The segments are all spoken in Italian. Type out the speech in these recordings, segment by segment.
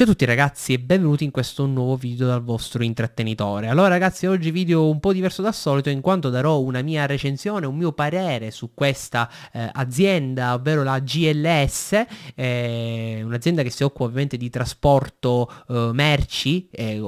Ciao a tutti ragazzi e benvenuti in questo nuovo video dal vostro intrattenitore. Allora ragazzi oggi video un po' diverso dal solito in quanto darò una mia recensione, un mio parere su questa eh, azienda ovvero la GLS, eh, un'azienda che si occupa ovviamente di trasporto eh, merci eh,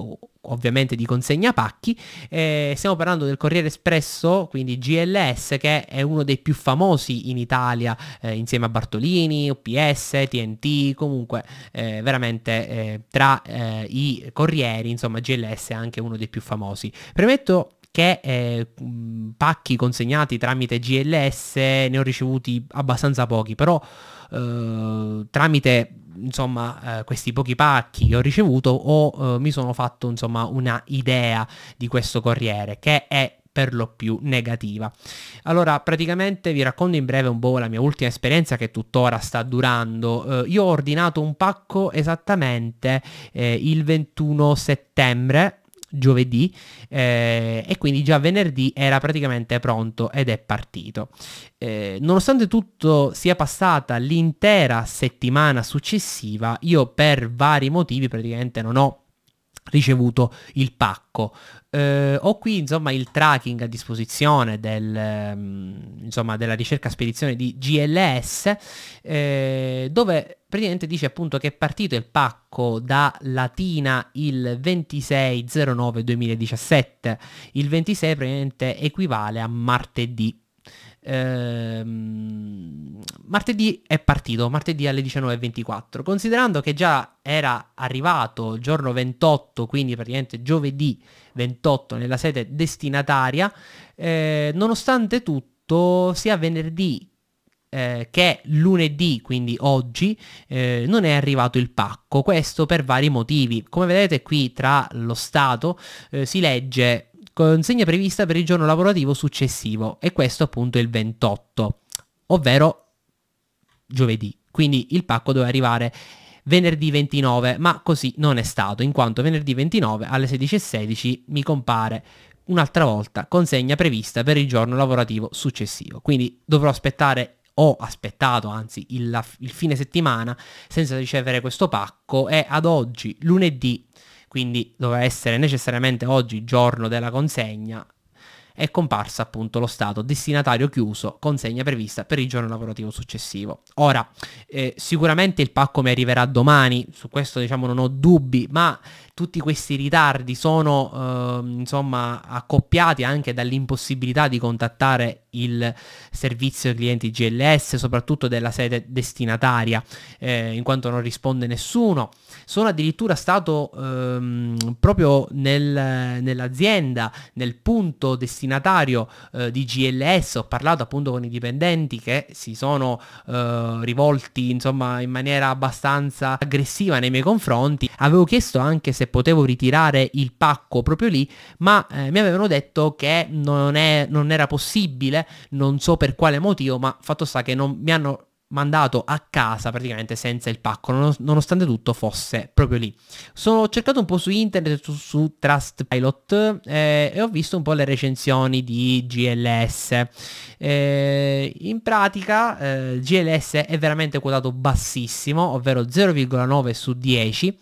ovviamente di consegna pacchi. Eh, stiamo parlando del Corriere Espresso, quindi GLS, che è uno dei più famosi in Italia, eh, insieme a Bartolini, OPS, TNT, comunque eh, veramente eh, tra eh, i Corrieri, insomma GLS è anche uno dei più famosi. Premetto che eh, pacchi consegnati tramite GLS ne ho ricevuti abbastanza pochi, però eh, tramite insomma, eh, questi pochi pacchi che ho ricevuto o eh, mi sono fatto insomma, una idea di questo corriere che è per lo più negativa. Allora, praticamente vi racconto in breve un po' la mia ultima esperienza che tuttora sta durando. Eh, io ho ordinato un pacco esattamente eh, il 21 settembre giovedì eh, e quindi già venerdì era praticamente pronto ed è partito. Eh, nonostante tutto sia passata l'intera settimana successiva, io per vari motivi praticamente non ho ricevuto il pacco. Eh, ho qui insomma il tracking a disposizione del, ehm, insomma, della ricerca spedizione di GLS eh, dove praticamente dice appunto che è partito il pacco da Latina il 26 09 2017 il 26 praticamente equivale a martedì Ehm, martedì è partito, martedì alle 19.24. Considerando che già era arrivato il giorno 28, quindi praticamente giovedì 28 nella sede destinataria, eh, nonostante tutto sia venerdì eh, che lunedì, quindi oggi, eh, non è arrivato il pacco. Questo per vari motivi. Come vedete qui tra lo Stato eh, si legge consegna prevista per il giorno lavorativo successivo e questo appunto è il 28, ovvero giovedì. Quindi il pacco doveva arrivare venerdì 29, ma così non è stato, in quanto venerdì 29 alle 16.16 mi compare un'altra volta consegna prevista per il giorno lavorativo successivo. Quindi dovrò aspettare ho aspettato anzi il, il fine settimana senza ricevere questo pacco e ad oggi lunedì quindi doveva essere necessariamente oggi giorno della consegna, è comparsa appunto lo stato destinatario chiuso, consegna prevista per il giorno lavorativo successivo. Ora, eh, sicuramente il pacco mi arriverà domani, su questo diciamo non ho dubbi, ma tutti questi ritardi sono eh, insomma accoppiati anche dall'impossibilità di contattare il servizio clienti GLS, soprattutto della sede destinataria, eh, in quanto non risponde nessuno. Sono addirittura stato ehm, proprio nel, nell'azienda, nel punto destinatario eh, di GLS, ho parlato appunto con i dipendenti che si sono eh, rivolti insomma in maniera abbastanza aggressiva nei miei confronti. Avevo chiesto anche se potevo ritirare il pacco proprio lì, ma eh, mi avevano detto che non, è, non era possibile non so per quale motivo, ma fatto sta che non, mi hanno mandato a casa praticamente senza il pacco, nonostante tutto fosse proprio lì. Sono cercato un po' su internet, su, su Trustpilot eh, e ho visto un po' le recensioni di GLS. Eh, in pratica eh, GLS è veramente quotato bassissimo, ovvero 0,9 su 10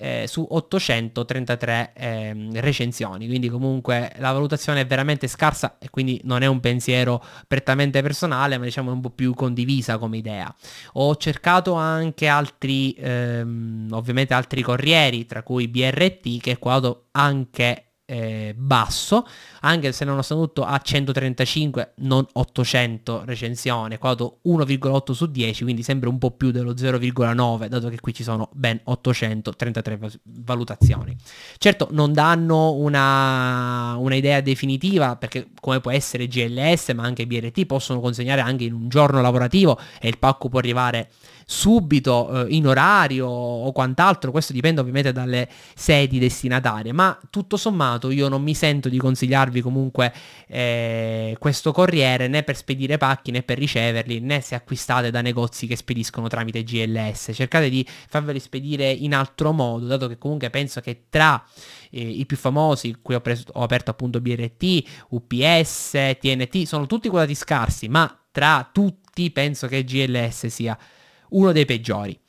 eh, su 833 eh, recensioni, quindi comunque la valutazione è veramente scarsa e quindi non è un pensiero prettamente personale, ma diciamo un po' più condivisa come idea. Ho cercato anche altri, ehm, ovviamente altri corrieri, tra cui BRT, che è quadrato anche eh, basso, anche se nonostante tutto a 135, non 800 recensioni, qua ho 1,8 su 10, quindi sembra un po' più dello 0,9, dato che qui ci sono ben 833 valutazioni. Certo, non danno una, una idea definitiva, perché come può essere GLS, ma anche BRT, possono consegnare anche in un giorno lavorativo e il pacco può arrivare subito eh, in orario o quant'altro, questo dipende ovviamente dalle sedi destinatarie, ma tutto sommato fortunato, io non mi sento di consigliarvi comunque eh, questo corriere né per spedire pacchi né per riceverli né se acquistate da negozi che spediscono tramite GLS. Cercate di farveli spedire in altro modo, dato che comunque penso che tra eh, i più famosi, qui ho, preso, ho aperto appunto BRT, UPS, TNT, sono tutti guardati scarsi, ma tra tutti penso che GLS sia uno dei peggiori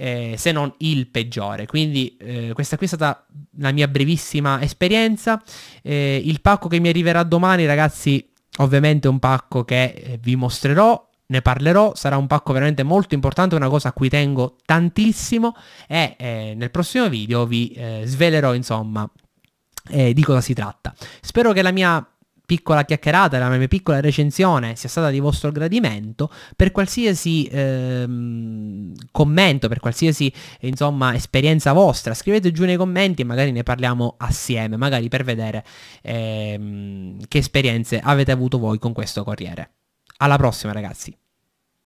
eh, se non il peggiore. Quindi eh, questa qui è stata la mia brevissima esperienza. Eh, il pacco che mi arriverà domani, ragazzi, ovviamente è un pacco che eh, vi mostrerò. Ne parlerò, sarà un pacco veramente molto importante, una cosa a cui tengo tantissimo e eh, nel prossimo video vi eh, svelerò insomma eh, di cosa si tratta. Spero che la mia piccola chiacchierata, la mia piccola recensione sia stata di vostro gradimento, per qualsiasi ehm, commento, per qualsiasi insomma, esperienza vostra, scrivete giù nei commenti e magari ne parliamo assieme, magari per vedere ehm, che esperienze avete avuto voi con questo corriere. Alla prossima ragazzi!